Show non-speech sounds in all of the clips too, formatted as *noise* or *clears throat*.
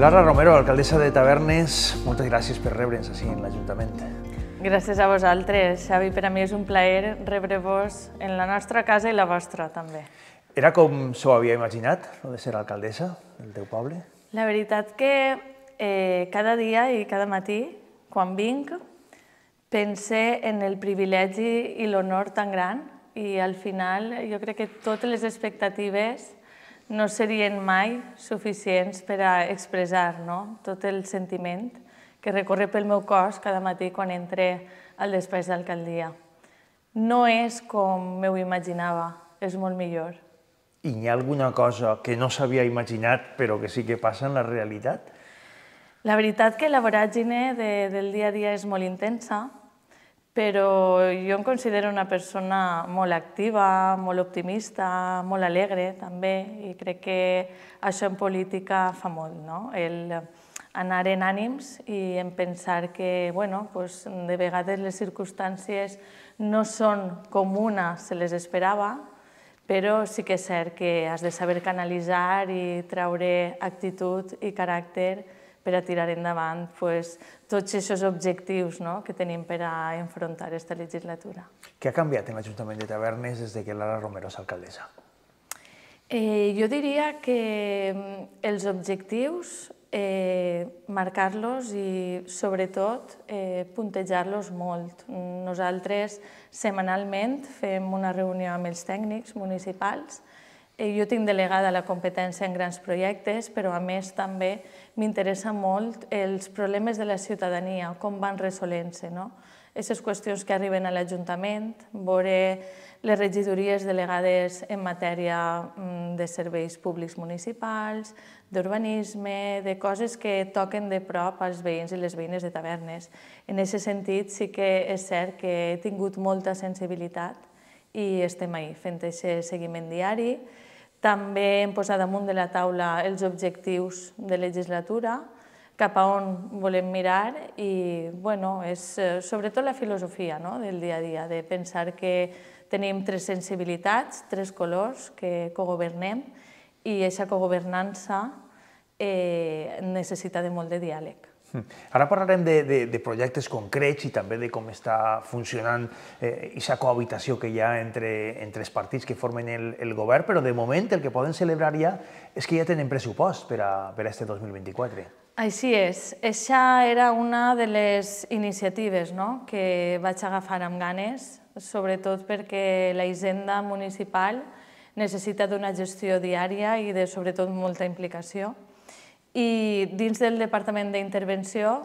Lara Romero, alcaldessa de Tavernes, moltes gràcies per rebre'ns així en l'Ajuntament. Gràcies a vosaltres, Xavi. Per a mi és un plaer rebre-vos en la nostra casa i la vostra, també. Era com s'ho havia imaginat, el de ser alcaldessa del teu poble? La veritat que eh, cada dia i cada matí, quan vinc, pensé en el privilegi i l'honor tan gran i al final jo crec que totes les expectatives no serien mai suficients per a expressar no? tot el sentiment que recorre pel meu cos cada matí quan entré al despatx d'alcaldia. No és com m'ho imaginava, és molt millor. I hi ha alguna cosa que no s'havia imaginat però que sí que passa en la realitat? La veritat que la voràgine de, del dia a dia és molt intensa, però jo em considero una persona molt activa, molt optimista, molt alegre també, i crec que això en política fa molt, no? El anar en ànims i en pensar que, bueno, pues, de vegades les circumstàncies no són com una se les esperava, però sí que és cert que has de saber canalitzar i traure actitud i caràcter per a tirar endavant pues, tots aquests objectius no? que tenim per a enfrontar aquesta legislatura. Què ha canviat en l'Ajuntament de Tavernes des de que Lara Romero és alcaldessa? Eh, jo diria que mm, els objectius, eh, marcar-los i sobretot eh, puntejar-los molt. Nosaltres setmanalment fem una reunió amb els tècnics municipals Eh, jo tinc delegada la competència en grans projectes, però a més també m'interessa molt els problemes de la ciutadania, com van resolent-se. No? Aquestes qüestions que arriben a l'Ajuntament, veure les regidories delegades en matèria mm, de serveis públics municipals, d'urbanisme, de coses que toquen de prop als veïns i les veïnes de tavernes. En aquest sentit sí que és cert que he tingut molta sensibilitat i estem ahí fent aquest seguiment diari també hem posat damunt de la taula els objectius de legislatura, cap a on volem mirar i bueno, és eh, sobretot la filosofia no? del dia a dia, de pensar que tenim tres sensibilitats, tres colors que cogovernem i aquesta cogovernança eh, necessita de molt de diàleg. Hmm. Ara parlarem de, de, de projectes concrets i també de com està funcionant eh, aquesta eh, cohabitació que hi ha entre, entre els partits que formen el, el govern, però de moment el que poden celebrar ja és que ja tenen pressupost per a, per este 2024. Així és. Això era una de les iniciatives no? que vaig agafar amb ganes, sobretot perquè la hisenda municipal necessita d'una gestió diària i de, sobretot, molta implicació. I dins del Departament d'Intervenció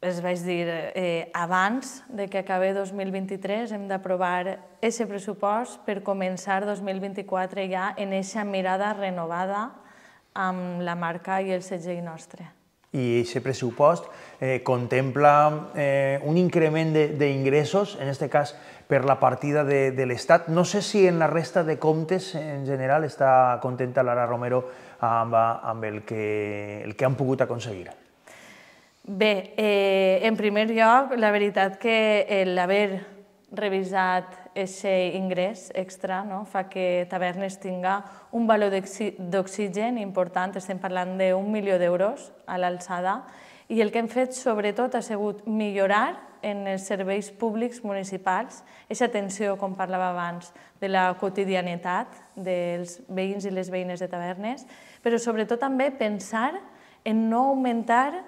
es vaig dir eh, abans de que acabi 2023 hem d'aprovar aquest pressupost per començar 2024 ja en aquesta mirada renovada amb la marca i el segell nostre. I aquest pressupost eh, contempla eh, un increment d'ingressos, en aquest cas per la partida de, de l'Estat. No sé si en la resta de comptes en general està contenta Lara Romero amb, amb el, que, el que han pogut aconseguir. Bé, eh, en primer lloc, la veritat que eh, l'haver revisat aquest ingrés extra no? fa que Tavernes tinga un valor d'oxigen important, estem parlant d'un milió d'euros a l'alçada, i el que hem fet sobretot ha sigut millorar en els serveis públics municipals, aquesta atenció, com parlava abans, de la quotidianitat dels veïns i les veïnes de tavernes, però sobretot també pensar en no augmentar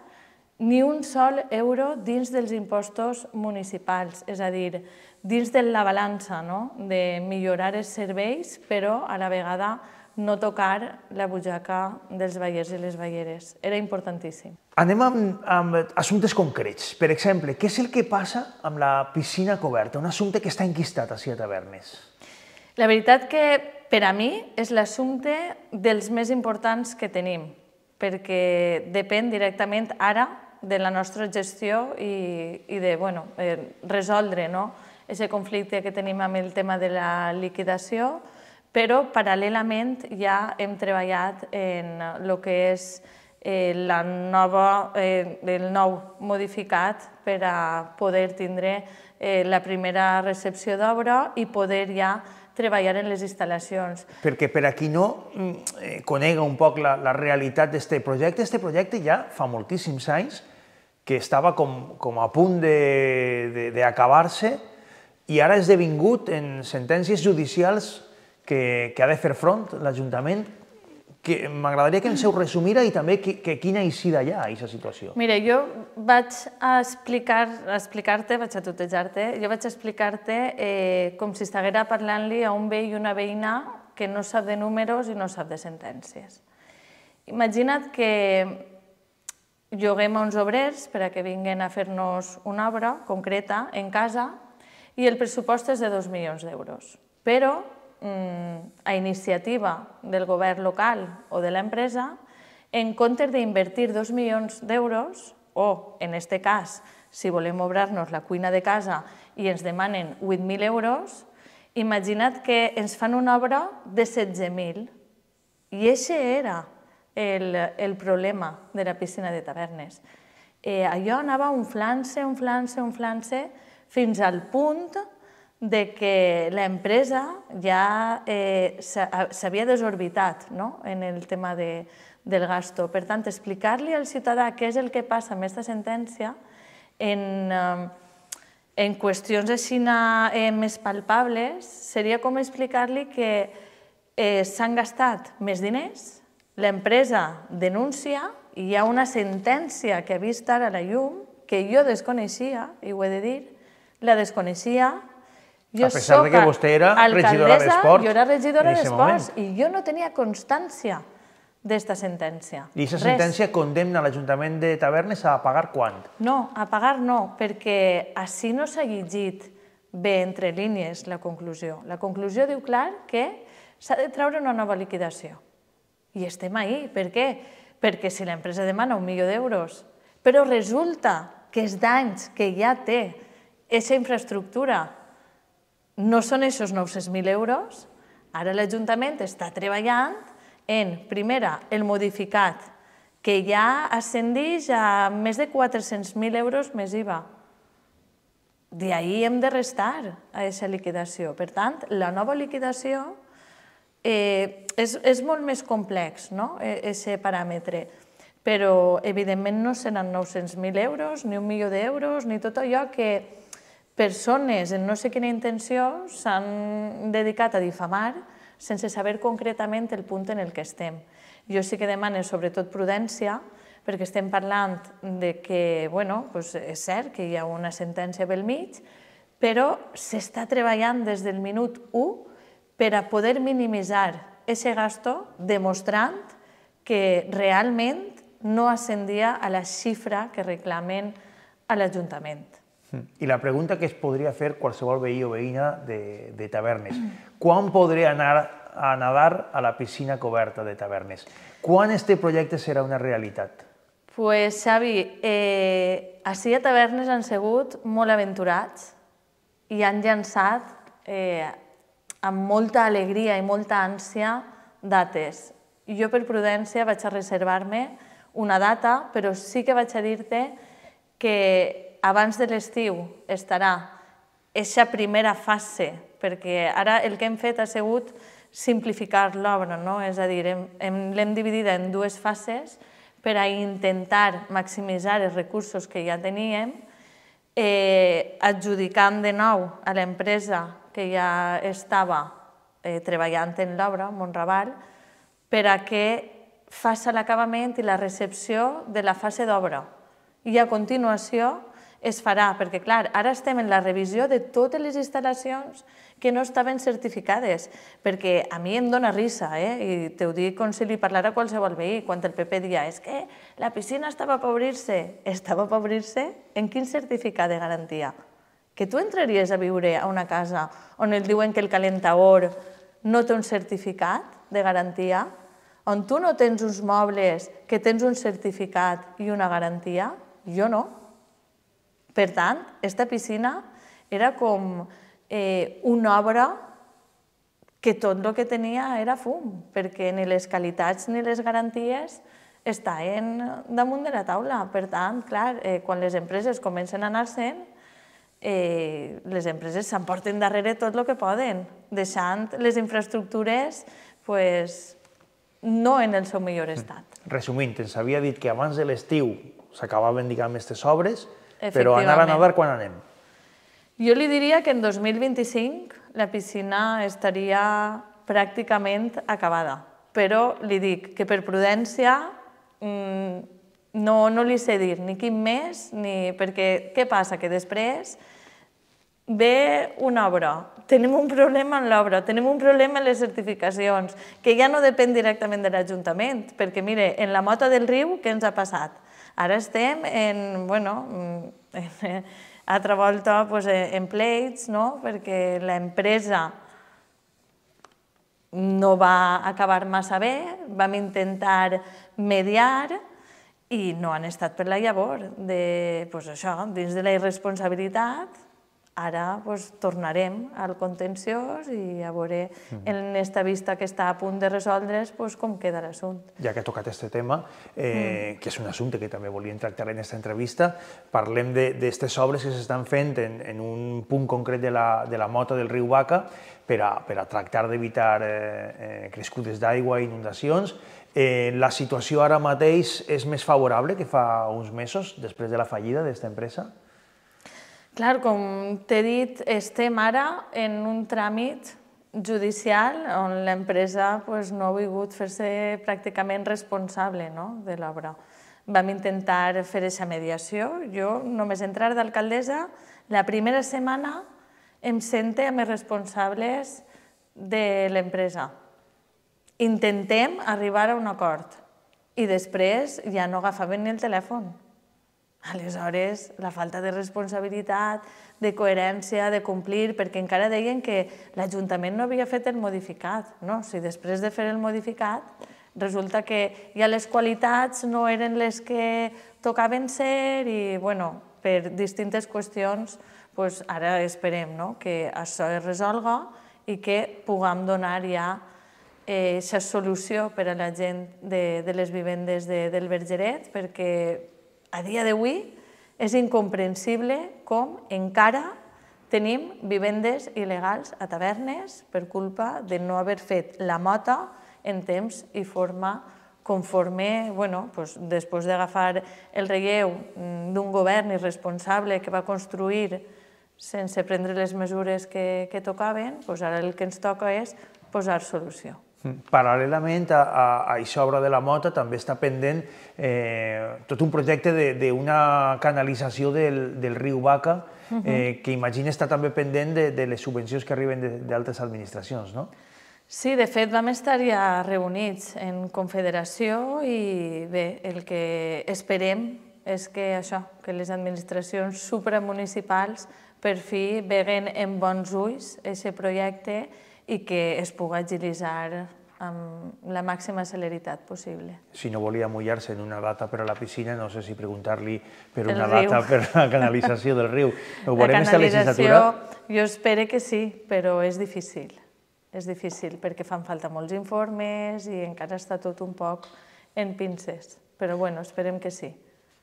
ni un sol euro dins dels impostos municipals, és a dir, dins de la balança no? de millorar els serveis, però a la vegada no tocar la butxaca dels veiers i les veieres. Era importantíssim. Anem amb, amb assumptes concrets. Per exemple, què és el que passa amb la piscina coberta? Un assumpte que està enquistat a Tavernes. La veritat que per a mi és l'assumpte dels més importants que tenim, perquè depèn directament ara de la nostra gestió i, i de bueno, eh, resoldre no? ese conflicte que tenim amb el tema de la liquidació, però paral·lelament ja hem treballat en el que és eh, la nova, eh, el nou modificat per a poder tindre eh, la primera recepció d'obra i poder ja treballar en les instal·lacions. Perquè per a qui no mm, eh, conega un poc la, la realitat d'aquest projecte, aquest projecte ja fa moltíssims anys que estava com, com a punt d'acabar-se i ara ha esdevingut en sentències judicials que, que ha de fer front l'Ajuntament que m'agradaria que ens ho resumira i també que, que quina eixida hi ha a aquesta situació. Mira, jo vaig a explicar-te, explicar, vaig a tutejar-te, jo vaig a explicar-te eh, com si estiguera parlant-li a un vell i una veïna que no sap de números i no sap de sentències. Imagina't que lloguem a uns obrers per a que vinguin a fer-nos una obra concreta en casa i el pressupost és de 2 milions d'euros. Però Mm, a iniciativa del govern local o de l'empresa, en comptes d'invertir 2 milions d'euros, o en este cas, si volem obrar-nos la cuina de casa i ens demanen 8.000 euros, imagina't que ens fan una obra de 16.000. I això era el, el problema de la piscina de tavernes. Eh, allò anava un flanse, un flanse, un flanse, fins al punt de que l'empresa ja eh, s'havia desorbitat no? en el tema de, del gasto. Per tant, explicar-li al ciutadà què és el que passa amb aquesta sentència en, eh, en qüestions així eh, més palpables seria com explicar-li que eh, s'han gastat més diners, l'empresa denuncia i hi ha una sentència que ha vist ara la llum que jo desconeixia, i ho he de dir, la desconeixia, jo a pesar de que vostè era regidora d'Esports. Jo era regidora d'Esports i jo no tenia constància d'esta sentència. I aquesta sentència condemna l'Ajuntament de Tavernes a pagar quant? No, a pagar no, perquè així no s'ha llegit bé entre línies la conclusió. La conclusió diu clar que s'ha de treure una nova liquidació. I estem ahí. Per què? Perquè si l'empresa demana un milió d'euros, però resulta que els danys que ja té aquesta infraestructura no són aquests 900.000 euros, ara l'Ajuntament està treballant en, primera, el modificat, que ja ascendeix a més de 400.000 euros més IVA. D'ahir hem de restar a aquesta liquidació. Per tant, la nova liquidació eh, és, és molt més complex, no?, aquest e, paràmetre. Però, evidentment, no seran 900.000 euros, ni un milió d'euros, ni tot allò que persones en no sé quina intenció s'han dedicat a difamar sense saber concretament el punt en el que estem. Jo sí que demano sobretot prudència, perquè estem parlant de que, bueno, doncs és cert que hi ha una sentència pel mig, però s'està treballant des del minut 1 per a poder minimitzar aquest gasto demostrant que realment no ascendia a la xifra que reclamen a l'Ajuntament. I la pregunta que es podria fer qualsevol veí o veïna de, de tavernes. Quan podré anar a nadar a la piscina coberta de tavernes? Quan este projecte serà una realitat? Pues, Xavi, eh, així a tavernes han sigut molt aventurats i han llançat eh, amb molta alegria i molta ànsia dates. Jo, per prudència, vaig a reservar-me una data, però sí que vaig a dir-te que abans de l'estiu estarà aquesta primera fase, perquè ara el que hem fet ha sigut simplificar l'obra, no? és a dir, l'hem dividida en dues fases per a intentar maximitzar els recursos que ja teníem, eh, adjudicant de nou a l'empresa que ja estava eh, treballant en l'obra, Montrabal, per a que faci l'acabament i la recepció de la fase d'obra. I a continuació es farà, perquè clar, ara estem en la revisió de totes les instal·lacions que no estaven certificades, perquè a mi em dóna risa, eh? i t'ho dic com si li parlara a qualsevol veí, quan el PP dia és que la piscina estava per obrir-se, estava per obrir-se en quin certificat de garantia? Que tu entraries a viure a una casa on el diuen que el calentador no té un certificat de garantia, on tu no tens uns mobles que tens un certificat i una garantia, jo no, per tant, aquesta piscina era com eh, una obra que tot el que tenia era fum, perquè ni les qualitats ni les garanties estaven damunt de la taula. Per tant, clar, eh, quan les empreses comencen a anar sent, eh, les empreses s'emporten darrere tot el que poden, deixant les infraestructures pues, no en el seu millor mm. estat. Resumint, ens havia dit que abans de l'estiu s'acabaven, diguem, aquestes obres, però anar a nadar quan anem? Jo li diria que en 2025 la piscina estaria pràcticament acabada, però li dic que per prudència mm, no, no li sé dir ni quin més, ni perquè què passa? Que després ve una obra, tenim un problema en l'obra, tenim un problema en les certificacions, que ja no depèn directament de l'Ajuntament, perquè mire, en la mota del riu, què ens ha passat? Ara estem en, bueno, en, mm, *laughs* altra volta pues, eh, en plates, no? perquè l'empresa no va acabar massa bé, vam intentar mediar i no han estat per la llavor, de, pues això, dins de la irresponsabilitat Ara doncs, tornarem al contenciós i a veure mm -hmm. en aquesta vista que està a punt de resoldre's doncs, com queda l'assumpte. Ja que ha tocat aquest tema, eh, mm. que és un assumpte que també volíem tractar en aquesta entrevista, parlem d'aquestes obres que s'estan fent en, en un punt concret de la, de la mota del riu Baca per a, per a tractar d'evitar eh, eh, crescudes d'aigua i inundacions. Eh, la situació ara mateix és més favorable que fa uns mesos després de la fallida d'aquesta empresa? Clar, com t'he dit, estem ara en un tràmit judicial on l'empresa pues, no ha volgut fer-se pràcticament responsable no? de l'obra. Vam intentar fer aquesta mediació. Jo, només entrar d'alcaldessa, la primera setmana em sente amb els responsables de l'empresa. Intentem arribar a un acord i després ja no agafaven ni el telèfon. Aleshores, la falta de responsabilitat, de coherència, de complir, perquè encara deien que l'Ajuntament no havia fet el modificat. No? Si després de fer el modificat resulta que ja les qualitats no eren les que tocaven ser i, bueno, per distintes qüestions, doncs ara esperem no? que això es resolga i que puguem donar ja eh, aquesta eh, solució per a la gent de, de les vivendes de, del Bergeret, perquè a dia d'avui és incomprensible com encara tenim vivendes il·legals a tavernes per culpa de no haver fet la mota en temps i forma conforme, bueno, doncs, després d'agafar el relleu mm, d'un govern irresponsable que va construir sense prendre les mesures que, que tocaven, doncs ara el que ens toca és posar solució. Mm. Paral·lelament a, a, a Isobra de la Mota també està pendent eh, tot un projecte d'una canalització del, del riu Baca eh, mhm. que imagina està també pendent de, de les subvencions que arriben d'altres administracions, no? Sí, de fet vam estar ja reunits en confederació i bé, el que esperem és que això, que les administracions supramunicipals per fi veguen en bons ulls aquest projecte i que es pugui agilitzar amb la màxima celeritat possible. Si no volia mullar-se en una data per a la piscina, no sé si preguntar-li per una data per la canalització del riu. *laughs* Ho veurem aquesta legislatura? Jo espero que sí, però és difícil. És difícil perquè fan falta molts informes i encara està tot un poc en pinces. Però bueno, esperem que sí.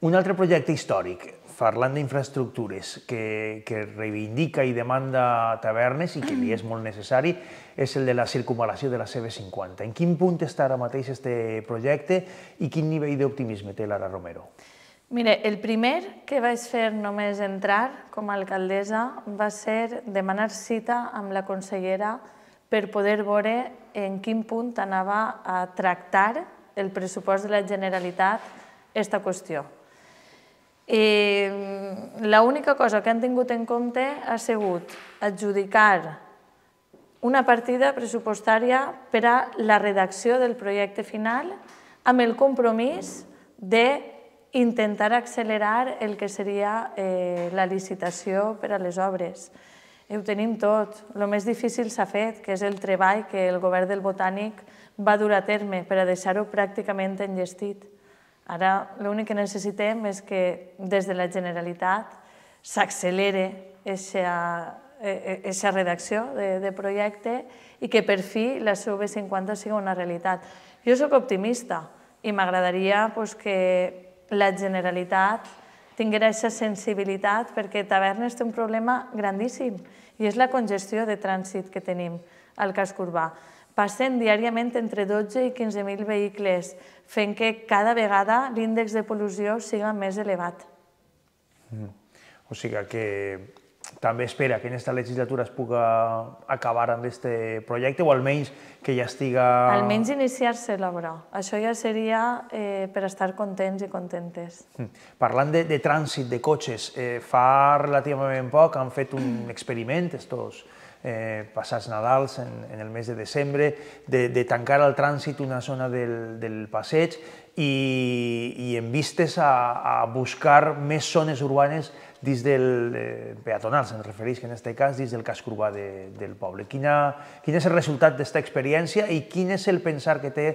Un altre projecte històric, parlant d'infraestructures, que, que reivindica i demanda tavernes i que li és molt necessari, és el de la circumvalació de la CB50. En quin punt està ara mateix aquest projecte i quin nivell d'optimisme té Lara Romero? Mire, el primer que vaig fer només entrar com a alcaldessa va ser demanar cita amb la consellera per poder veure en quin punt anava a tractar el pressupost de la Generalitat esta qüestió. Eh, L'única cosa que han tingut en compte ha sigut adjudicar una partida pressupostària per a la redacció del projecte final amb el compromís d'intentar accelerar el que seria eh, la licitació per a les obres. I ho tenim tot. El més difícil s'ha fet, que és el treball que el govern del Botànic va dur a terme per a deixar-ho pràcticament enllestit. Ara l'únic que necessitem és que des de la Generalitat s'accelere aquesta e, e, redacció de, de projecte i que per fi la CV50 sigui una realitat. Jo sóc optimista i m'agradaria pues, que la Generalitat tinguera aquesta sensibilitat perquè Tavernes té un problema grandíssim i és la congestió de trànsit que tenim al casc urbà passen diàriament entre 12 i 15.000 vehicles, fent que cada vegada l'índex de pol·lusió sigui més elevat. Mm. O sigui que també espera que en aquesta legislatura es pugui acabar amb aquest projecte o almenys que ja estiga... Almenys iniciar-se l'obra. Això ja seria eh, per estar contents i contentes. Mm. Parlant de, de trànsit, de cotxes, eh, fa relativament poc han fet un experiment, estos, eh, passats Nadals, en, en el mes de desembre, de, de tancar al trànsit una zona del, del passeig i, i en vistes a, a buscar més zones urbanes dins del eh, peatonal, se'n refereix que en aquest cas dins del casc urbà de, del poble. Quina, quin és el resultat d'aquesta experiència i quin és el pensar que té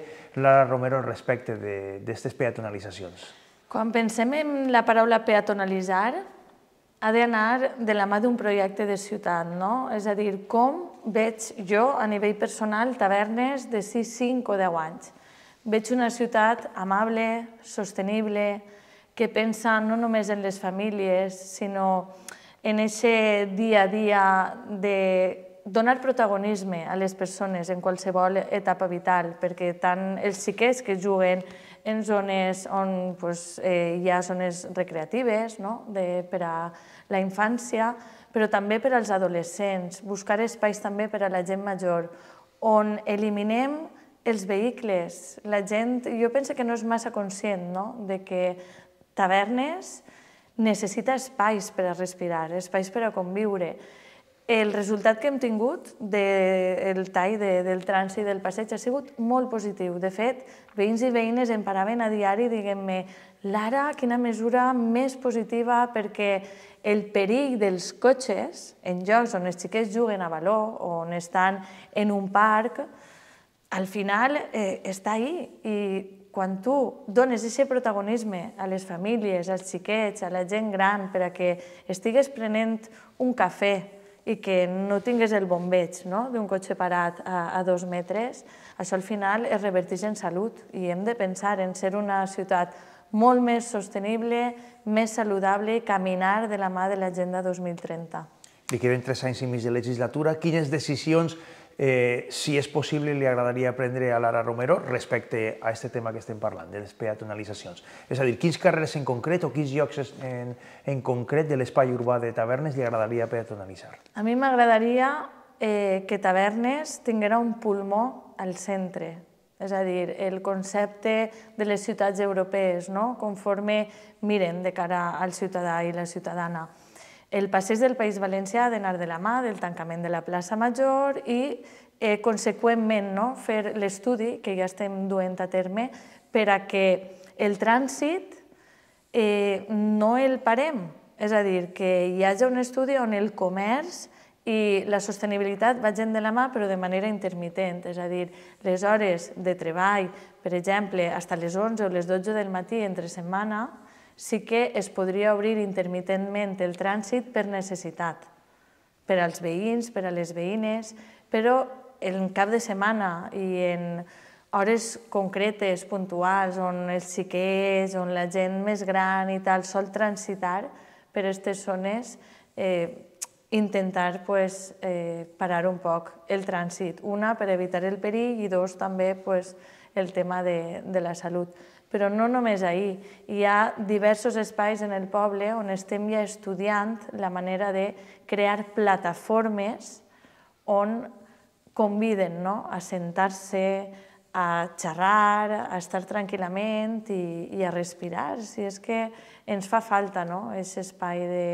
la Romero respecte d'aquestes peatonalitzacions? Quan pensem en la paraula peatonalitzar, ha d'anar de la mà d'un projecte de ciutat, no? És a dir, com veig jo a nivell personal tavernes de 6, 5 o 10 anys? Veig una ciutat amable, sostenible, que pensa no només en les famílies, sinó en aquest dia a dia de donar protagonisme a les persones en qualsevol etapa vital, perquè tant els xiquets que juguen en zones on pues, eh, hi ha zones recreatives no? de, per a la infància, però també per als adolescents, buscar espais també per a la gent major, on eliminem els vehicles. La gent, jo penso que no és massa conscient no? de que tavernes necessita espais per a respirar, espais per a conviure. El resultat que hem tingut del tall de, del trànsit del passeig ha sigut molt positiu. De fet, veïns i veïnes em paraven a diari diguem me Lara, quina mesura més positiva perquè el perill dels cotxes en jocs on els xiquets juguen a valor, on estan en un parc, al final eh, està ahí i quan tu dones aquest protagonisme a les famílies, als xiquets, a la gent gran, per a que estigues prenent un cafè i que no tingues el bombeig no? d'un cotxe parat a, a dos metres, això al final es reverteix en salut i hem de pensar en ser una ciutat molt més sostenible, més saludable, caminar de la mà de l'Agenda 2030. Li queden tres anys i mig de legislatura. Quines decisions, eh, si és possible, li agradaria prendre a Lara Romero respecte a aquest tema que estem parlant, de les peatonalitzacions? És a dir, quins carrers en concret o quins llocs en, en concret de l'espai urbà de tavernes li agradaria peatonalitzar? A mi m'agradaria eh, que Tavernes tinguera un pulmó al centre, és a dir, el concepte de les ciutats europees, no? conforme miren de cara al ciutadà i la ciutadana. El passeig del País Valencià ha d'anar de la mà del tancament de la plaça Major i, eh, conseqüentment, no? fer l'estudi que ja estem duent a terme per a que el trànsit eh, no el parem. És a dir, que hi hagi un estudi on el comerç i la sostenibilitat va gent de la mà, però de manera intermitent, és a dir, les hores de treball, per exemple, fins les 11 o les 12 del matí entre setmana, sí que es podria obrir intermitentment el trànsit per necessitat, per als veïns, per a les veïnes, però en cap de setmana i en hores concretes, puntuals, on els xiquets, on la gent més gran i tal sol transitar per aquestes zones eh, intentar pues, eh, parar un poc el trànsit. Una, per evitar el perill i dos, també pues, el tema de, de la salut. Però no només ahir, hi ha diversos espais en el poble on estem ja estudiant la manera de crear plataformes on conviden no? a sentar-se, a xerrar, a estar tranquil·lament i, i a respirar. Si és que ens fa falta no? aquest espai de,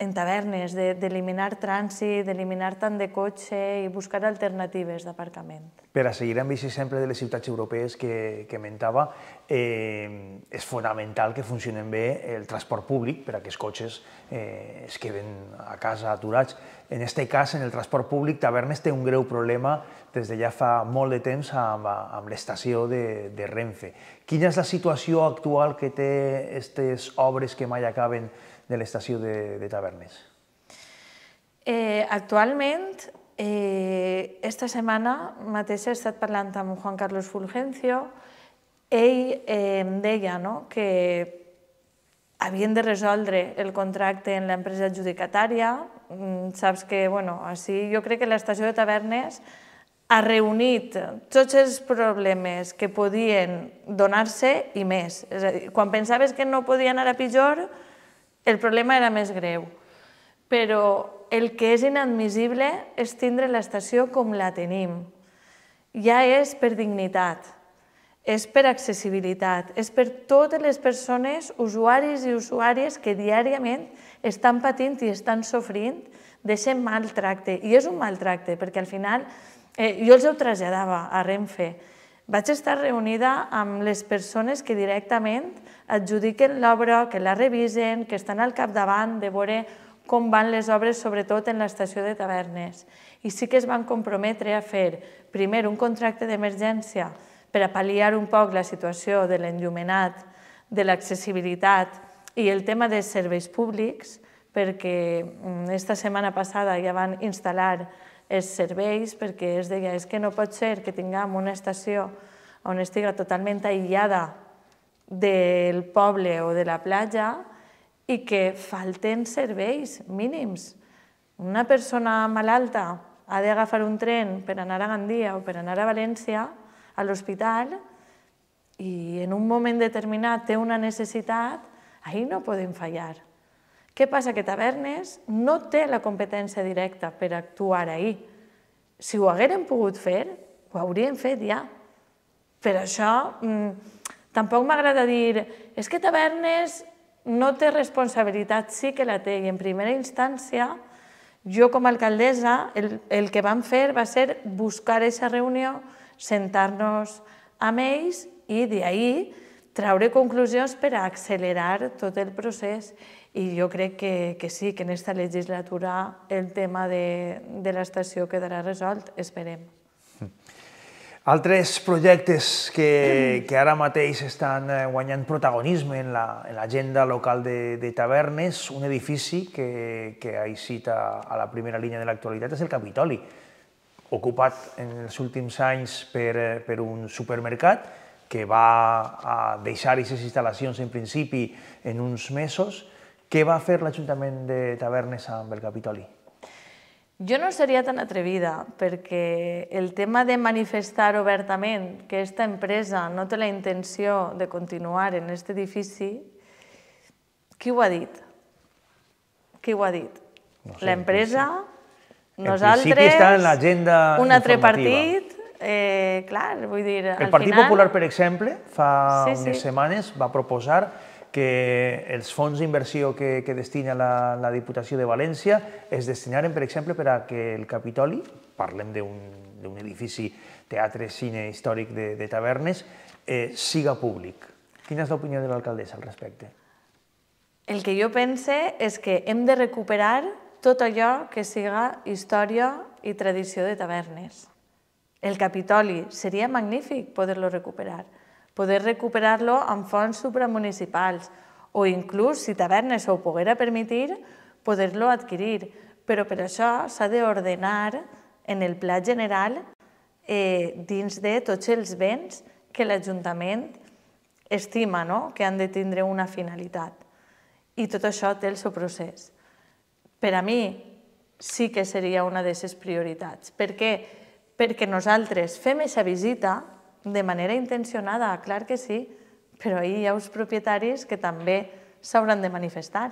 en tavernes, d'eliminar de, trànsit, d'eliminar tant de cotxe i buscar alternatives d'aparcament. Per a seguir amb aquest exemple de les ciutats europees que, que mentava, eh, és fonamental que funcionen bé el transport públic per a que els cotxes eh, es queden a casa aturats. En aquest cas, en el transport públic, Tavernes té un greu problema des de ja fa molt de temps amb, amb l'estació de, de Renfe. Quina és la situació actual que té aquestes obres que mai acaben de l'estació de, de Tavernes? Eh, actualment, eh, esta setmana mateix he estat parlant amb Juan Carlos Fulgencio. Ell eh, em deia no, que havien de resoldre el contracte en l'empresa adjudicatària. Mm, saps que, bueno, així jo crec que l'estació de Tavernes ha reunit tots els problemes que podien donar-se i més. És a dir, quan pensaves que no podia anar a pitjor, el problema era més greu, però el que és inadmissible és tindre l'estació com la tenim. Ja és per dignitat, és per accessibilitat, és per totes les persones, usuaris i usuàries que diàriament estan patint i estan sofrint d'aquest maltracte. I és un maltracte, perquè al final, eh, jo els ho traslladava a Renfe, vaig estar reunida amb les persones que directament adjudiquen l'obra, que la revisen, que estan al capdavant de veure com van les obres, sobretot en l'estació de tavernes. I sí que es van comprometre a fer, primer, un contracte d'emergència per a pal·liar un poc la situació de l'enllumenat, de l'accessibilitat i el tema dels serveis públics, perquè mm, esta setmana passada ja van instal·lar els serveis, perquè es deia, és que no pot ser que tinguem una estació on estiga totalment aïllada del poble o de la platja i que falten serveis mínims. Una persona malalta ha d'agafar un tren per anar a Gandia o per anar a València, a l'hospital, i en un moment determinat té una necessitat, ahir no podem fallar. Què passa? Que Tavernes no té la competència directa per actuar ahir. Si ho haguérem pogut fer, ho hauríem fet ja. Per això, mm, tampoc m'agrada dir és que Tavernes no té responsabilitat, sí que la té, i en primera instància, jo com a alcaldessa, el, el que vam fer va ser buscar aquesta reunió, sentar-nos amb ells i d'ahir traure conclusions per accelerar tot el procés i jo crec que, que sí, que en aquesta legislatura el tema de, de l'estació quedarà resolt, esperem. Mm. Altres projectes que, que ara mateix estan eh, guanyant protagonisme en l'agenda la, local de, de Tavernes, un edifici que, que ha eixit a, a la primera línia de l'actualitat és el Capitoli, ocupat en els últims anys per, eh, per un supermercat que va a deixar aquestes instal·lacions en principi en uns mesos què va fer l'Ajuntament de Tavernes amb el Capitoli? Jo no seria tan atrevida, perquè el tema de manifestar obertament que aquesta empresa no té la intenció de continuar en aquest edifici, qui ho ha dit? Qui ho ha dit? No sé, L'empresa, nosaltres, està en l'agenda un altre partit, eh, clar, vull dir... El Partit final... Popular, per exemple, fa sí, sí. unes setmanes va proposar que els fons d'inversió que, que destina la, la Diputació de València es destinaren, per exemple, per a que el Capitoli, parlem d'un edifici teatre, cine històric de, de tavernes, eh, siga públic. Quina és l'opinió de l'alcaldessa al respecte? El que jo pense és que hem de recuperar tot allò que siga història i tradició de tavernes. El Capitoli seria magnífic poder-lo recuperar, poder recuperarlo amb fons supramunicipals o inclús, si tavernes ho poguera permetir, poder-lo adquirir. Però per això s'ha d'ordenar en el pla general eh, dins de tots els béns que l'Ajuntament estima no? que han de tindre una finalitat. I tot això té el seu procés. Per a mi sí que seria una de les prioritats. Per què? Perquè nosaltres fem aquesta visita de manera intencionada, clar que sí, però hi ha uns propietaris que també s'hauran de manifestar.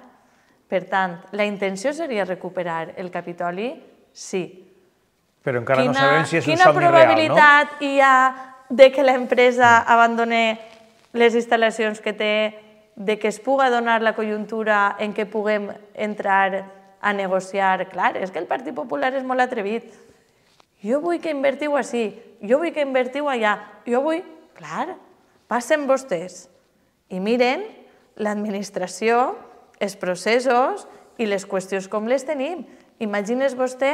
Per tant, la intenció seria recuperar el Capitoli? Sí. Però encara quina, no sabem si és un somni real, no? Quina probabilitat hi ha de que l'empresa mm. abandoni les instal·lacions que té, de que es puga donar la conjuntura en què puguem entrar a negociar? Clar, és que el Partit Popular és molt atrevit jo vull que invertiu així, jo vull que invertiu allà, jo vull... Clar, passen vostès i miren l'administració, els processos i les qüestions com les tenim. Imagines vostè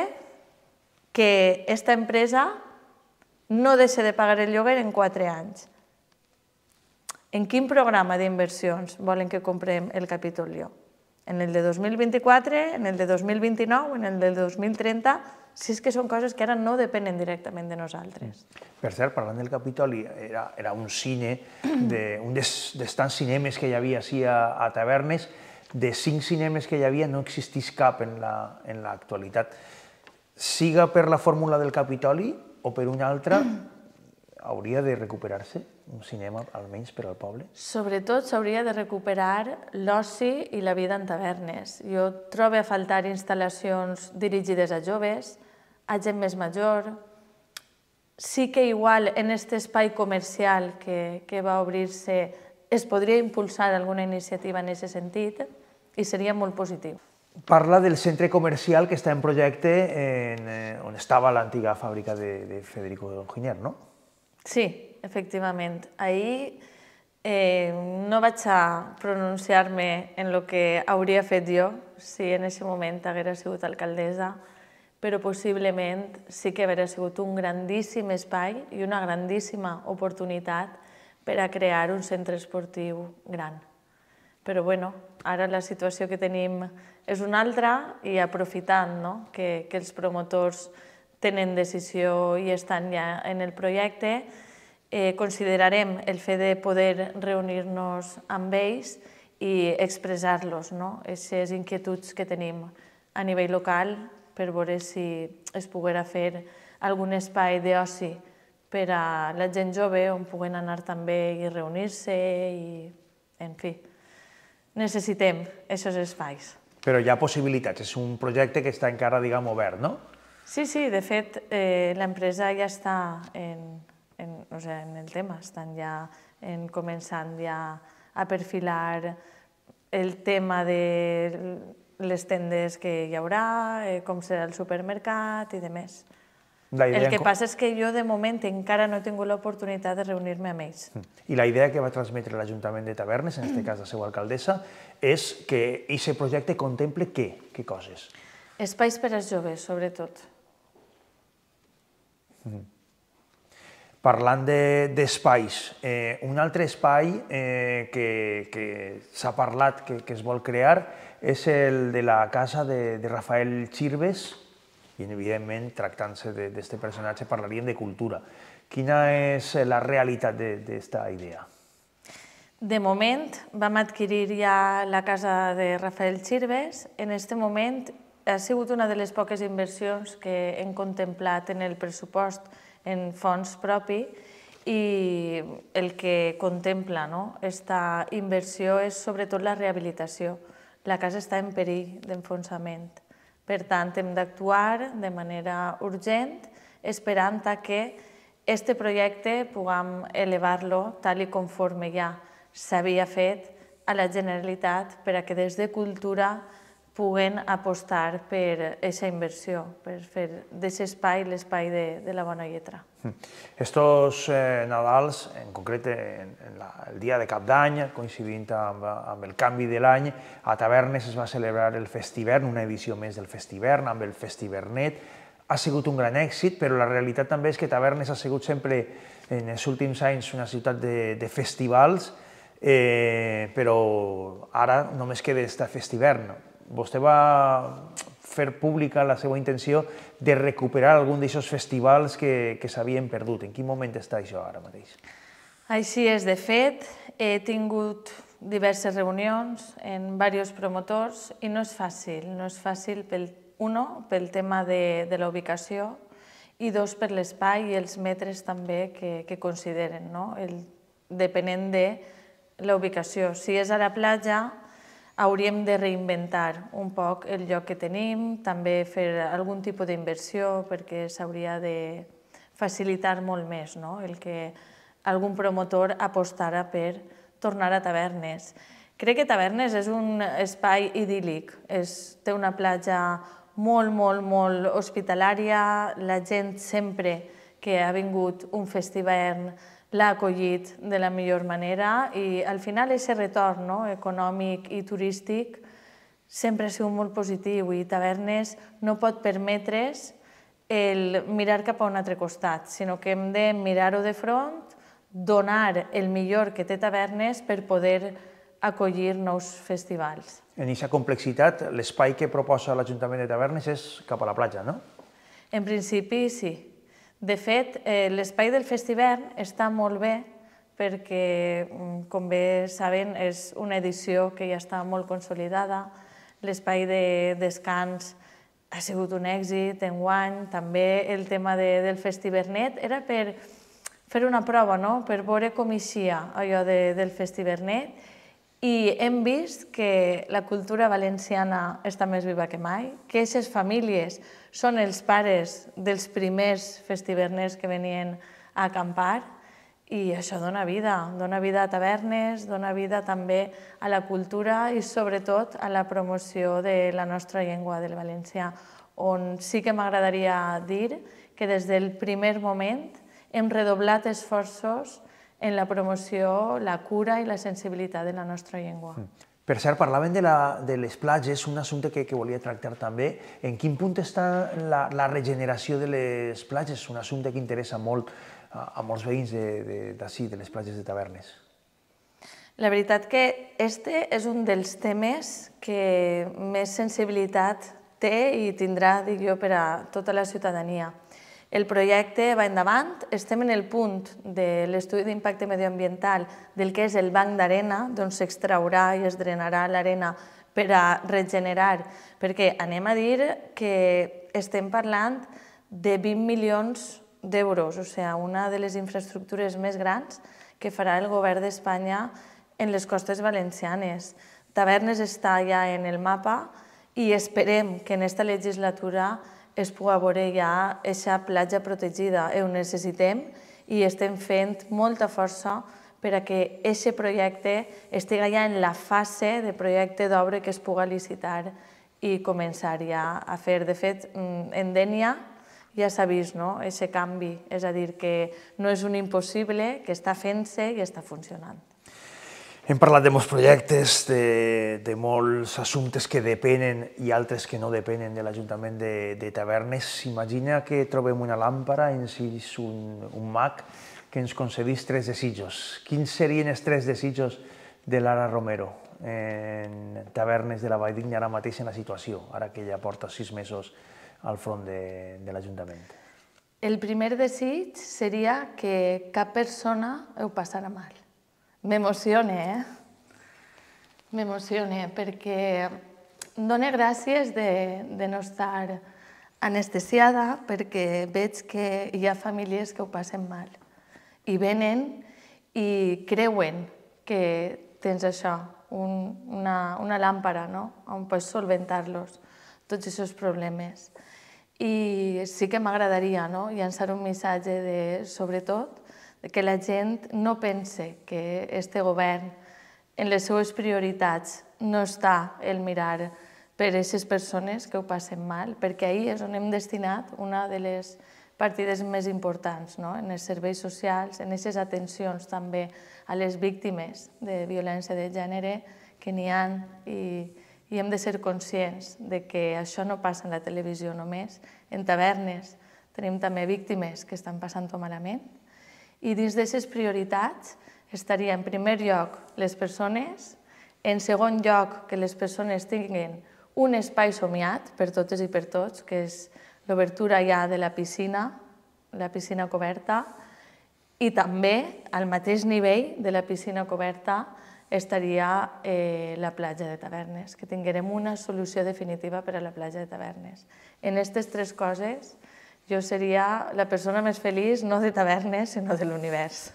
que aquesta empresa no deixa de pagar el lloguer en quatre anys. En quin programa d'inversions volen que comprem el Capitolio? En el de 2024, en el de 2029, en el de 2030 si és que són coses que ara no depenen directament de nosaltres. Mm. Per cert, parlant del Capitoli, era, era un cine, *clears throat* de, un dels, dels tants cinemes que hi havia així sí, a, a tavernes, de cinc cinemes que hi havia no existís cap en l'actualitat. La, Siga per la fórmula del Capitoli o per una altra, *clears throat* hauria de recuperar-se un cinema, almenys per al poble? Sobretot s'hauria de recuperar l'oci i la vida en tavernes. Jo trobo a faltar instal·lacions dirigides a joves, a gent més major. Sí que igual en aquest espai comercial que, que va obrir-se es podria impulsar alguna iniciativa en aquest sentit i seria molt positiu. Parla del centre comercial que està en projecte en, eh, on estava l'antiga fàbrica de, de Federico Giner, no? Sí, efectivament. Ahir eh, no vaig a pronunciar-me en el que hauria fet jo si en aquest moment haguera sigut alcaldessa, però possiblement sí que haurà sigut un grandíssim espai i una grandíssima oportunitat per a crear un centre esportiu gran. Però bueno, ara la situació que tenim és una altra i aprofitant no? que, que els promotors tenen decisió i estan ja en el projecte, eh, considerarem el fet de poder reunir-nos amb ells i expressar-los, no? aquestes inquietuds que tenim a nivell local per veure si es poguera fer algun espai d'oci per a la gent jove on puguen anar també i reunir-se i, en fi, necessitem aquests espais. Però hi ha possibilitats, és un projecte que està encara, diguem, obert, no? Sí, sí, de fet, eh, l'empresa ja està en, en, o sigui, en el tema, estan ja en, començant ja a perfilar el tema de les tendes que hi haurà, eh, com serà el supermercat i de més. El que passa és que jo, de moment, encara no he tingut l'oportunitat de reunir-me amb ells. Mm. I la idea que va transmetre l'Ajuntament de Tavernes, en aquest cas la seva alcaldessa, és que aquest projecte contemple què? Què coses? Espais per als joves, sobretot. Mm -hmm. Parlant d'espais, de, eh, un altre espai eh, que, que s'ha parlat que, que es vol crear és el de la casa de, de Rafael Chirves, i evidentment, tractant-se d'aquest personatge, parlaríem de cultura. Quina és la realitat d'aquesta idea? De moment vam adquirir ja la casa de Rafael Chirves. En aquest moment ha sigut una de les poques inversions que hem contemplat en el pressupost en fons propi i el que contempla no? esta inversió és sobretot la rehabilitació. La casa està en perill d'enfonsament. Per tant, hem d'actuar de manera urgent esperant que este projecte puguem elevar-lo tal i conforme ja s'havia fet a la Generalitat per a que des de Cultura puguen apostar per aquesta inversió, per fer espai l'espai de, de la bona lletra. Hm. Estos eh, Nadals, en concret en, en la, el dia de cap d'any, coincidint amb, amb el canvi de l'any, a Tavernes es va celebrar el Festivern, una edició més del Festivern, amb el Festivernet. Ha sigut un gran èxit, però la realitat també és que Tavernes ha sigut sempre, en els últims anys, una ciutat de, de festivals, eh, però ara només queda aquest Festivern vostè va fer pública la seva intenció de recuperar algun d'aquests festivals que, que s'havien perdut. En quin moment està això ara mateix? Així és, de fet, he tingut diverses reunions en diversos promotors i no és fàcil. No és fàcil, pel, uno, pel tema de, de la ubicació i dos, per l'espai i els metres també que, que consideren, no? El, depenent de la ubicació. Si és a la platja, hauríem de reinventar un poc el lloc que tenim, també fer algun tipus d'inversió perquè s'hauria de facilitar molt més no? el que algun promotor apostara per tornar a tavernes. Crec que Tavernes és un espai idíl·lic, és, té una platja molt, molt, molt hospitalària, la gent sempre que ha vingut un festivern l'ha acollit de la millor manera i al final aquest retorn no? econòmic i turístic sempre ha sigut molt positiu i Tavernes no pot permetre's el mirar cap a un altre costat, sinó que hem de mirar-ho de front, donar el millor que té Tavernes per poder acollir nous festivals. En aquesta complexitat, l'espai que proposa l'Ajuntament de Tavernes és cap a la platja, no? En principi, sí. De fet, eh, l'espai del Festivern està molt bé perquè, mm, com bé saben, és una edició que ja està molt consolidada. L'espai de descans ha sigut un èxit en guany. També el tema de, del Festivernet era per fer una prova, no? per veure com eixia allò de, del Festivernet i hem vist que la cultura valenciana està més viva que mai, que aquestes famílies són els pares dels primers festiverners que venien a acampar i això dona vida, dona vida a tavernes, dona vida també a la cultura i sobretot a la promoció de la nostra llengua del valencià, on sí que m'agradaria dir que des del primer moment hem redoblat esforços en la promoció, la cura i la sensibilitat de la nostra llengua. Mm. Per cert, parlàvem de, la, de les platges, un assumpte que, que volia tractar també. En quin punt està la, la regeneració de les platges? Un assumpte que interessa molt a, a molts veïns d'ací, de, de, de les platges de tavernes. La veritat que este és un dels temes que més sensibilitat té i tindrà, dic jo, per a tota la ciutadania. El projecte va endavant, estem en el punt de l'estudi d'impacte medioambiental del que és el banc d'arena, d'on s'extraurà i es drenarà l'arena per a regenerar, perquè anem a dir que estem parlant de 20 milions d'euros, o sigui, una de les infraestructures més grans que farà el govern d'Espanya en les costes valencianes. Tavernes està ja en el mapa i esperem que en aquesta legislatura es pugui veure ja aquesta platja protegida. Eh, ho necessitem i estem fent molta força per a que aquest projecte estigui ja en la fase de projecte d'obra que es pugui licitar i començar ja a fer. De fet, mm, en Dènia ja s'ha vist no? aquest canvi, és a dir, que no és un impossible, que està fent-se i està funcionant. Hem parlat de molts projectes, de, de molts assumptes que depenen i altres que no depenen de l'Ajuntament de, de Tavernes. S'imagina que trobem una làmpara, encís un, un mag, que ens concedís tres desitjos. Quins serien els tres desitjos de l'Ara Romero en Tavernes de la Vall d'Igna ara mateix en la situació, ara que ja porta sis mesos al front de, de l'Ajuntament? El primer desig seria que cap persona ho passara mal M'emociona, eh? M'emociona perquè dóna gràcies de, de no estar anestesiada perquè veig que hi ha famílies que ho passen mal i venen i creuen que tens això, un, una, una làmpara no? on pots solventar-los, tots aquests problemes. I sí que m'agradaria no? llançar un missatge de, sobretot, que la gent no pense que este govern en les seues prioritats no està el mirar per a aquestes persones que ho passen mal, perquè ahir és on hem destinat una de les partides més importants, no? en els serveis socials, en aquestes atencions també a les víctimes de violència de gènere que n'hi ha i, i hem de ser conscients de que això no passa en la televisió només, en tavernes tenim també víctimes que estan passant-ho malament i dins d'aquestes prioritats estaria en primer lloc les persones, en segon lloc que les persones tinguin un espai somiat per totes i per tots, que és l'obertura ja de la piscina, la piscina coberta, i també al mateix nivell de la piscina coberta estaria eh, la platja de tavernes, que tinguerem una solució definitiva per a la platja de tavernes. En aquestes tres coses jo seria la persona més feliç, no de tavernes, sinó de l'univers.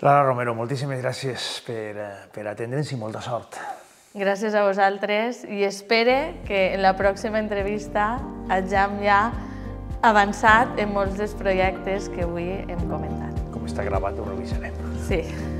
Clara Romero, moltíssimes gràcies per, eh, per atendre'ns i molta sort. Gràcies a vosaltres i espere que en la pròxima entrevista hagem ja avançat en molts dels projectes que avui hem comentat. Com està gravat ho revisarem. Sí.